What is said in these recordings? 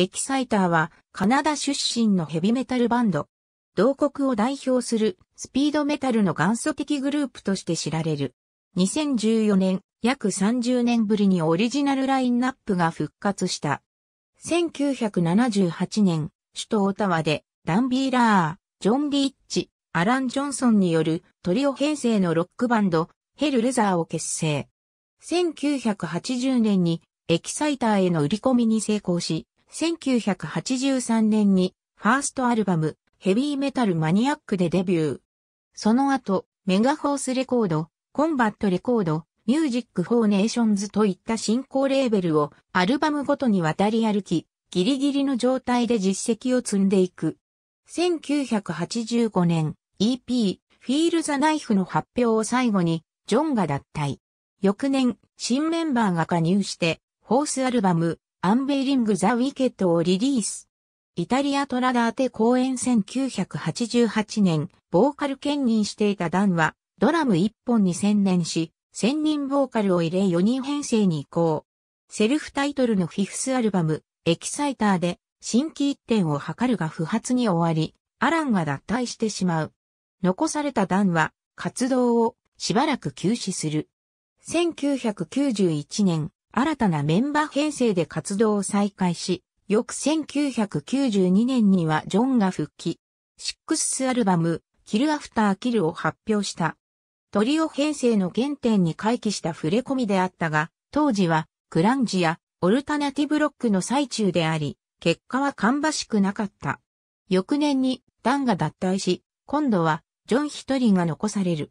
エキサイターはカナダ出身のヘビメタルバンド。同国を代表するスピードメタルの元祖的グループとして知られる。2014年、約30年ぶりにオリジナルラインナップが復活した。1978年、首都オタワでダンビー・ラー、ジョン・リッチ、アラン・ジョンソンによるトリオ編成のロックバンド、ヘル・レザーを結成。1980年にエキサイターへの売り込みに成功し、1983年にファーストアルバムヘビーメタルマニアックでデビュー。その後、メガホースレコード、コンバットレコード、ミュージックフォーネーションズといった新興レーベルをアルバムごとに渡り歩き、ギリギリの状態で実績を積んでいく。1985年 EP フィール・ザ・ナイフの発表を最後にジョンが脱退。翌年新メンバーが加入してホースアルバムアンベイリング・ザ・ウィケットをリリース。イタリアトラダーテ公演1988年、ボーカル兼任していたダンは、ドラム1本に専念し、専任ボーカルを入れ4人編成に移行。セルフタイトルのフィフスアルバム、エキサイターで、新規一点を図るが不発に終わり、アランが脱退してしまう。残されたダンは、活動をしばらく休止する。1991年、新たなメンバー編成で活動を再開し、翌1992年にはジョンが復帰。シックススアルバム、キルアフターキルを発表した。トリオ編成の原点に回帰した触れ込みであったが、当時はクランジやオルタナティブロックの最中であり、結果は芳しくなかった。翌年にダンが脱退し、今度はジョン一人が残される。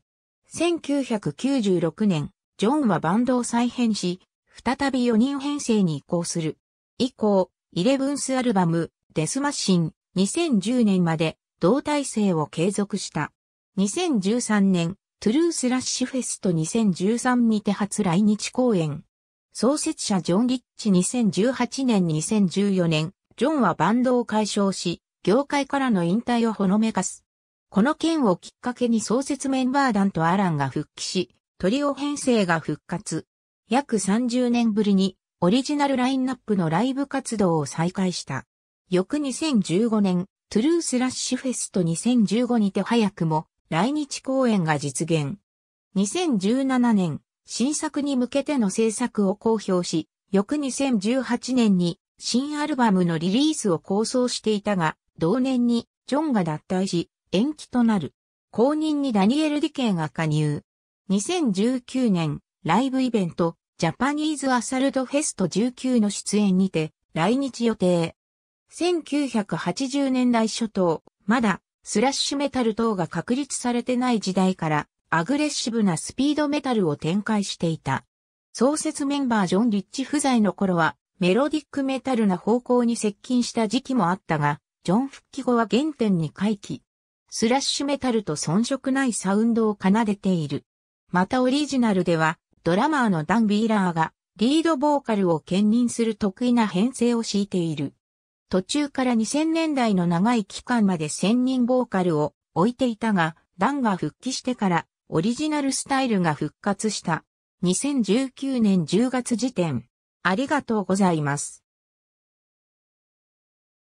1996年、ジョンはバンドを再編し、再び4人編成に移行する。以降、イレブンスアルバム、デスマシン、2010年まで、同体制を継続した。2013年、トゥルースラッシュフェスト2013にて初来日公演。創設者ジョン・リッチ2018年2014年、ジョンはバンドを解消し、業界からの引退をほのめかす。この件をきっかけに創設メンバー団とアランが復帰し、トリオ編成が復活。約30年ぶりにオリジナルラインナップのライブ活動を再開した。翌2015年、トゥルースラッシュフェスト2015にて早くも来日公演が実現。2017年、新作に向けての制作を公表し、翌2018年に新アルバムのリリースを構想していたが、同年にジョンが脱退し、延期となる。後任にダニエル・ディケイが加入。2019年、ライブイベント、ジャパニーズアサルトフェスト19の出演にて、来日予定。1980年代初頭、まだ、スラッシュメタル等が確立されてない時代から、アグレッシブなスピードメタルを展開していた。創設メンバージョン・リッチ不在の頃は、メロディックメタルな方向に接近した時期もあったが、ジョン復帰後は原点に回帰。スラッシュメタルと遜色ないサウンドを奏でている。またオリジナルでは、ドラマーのダン・ビーラーがリードボーカルを兼任する得意な編成を敷いている。途中から2000年代の長い期間まで1000人ボーカルを置いていたが、ダンが復帰してからオリジナルスタイルが復活した。2019年10月時点。ありがとうございます。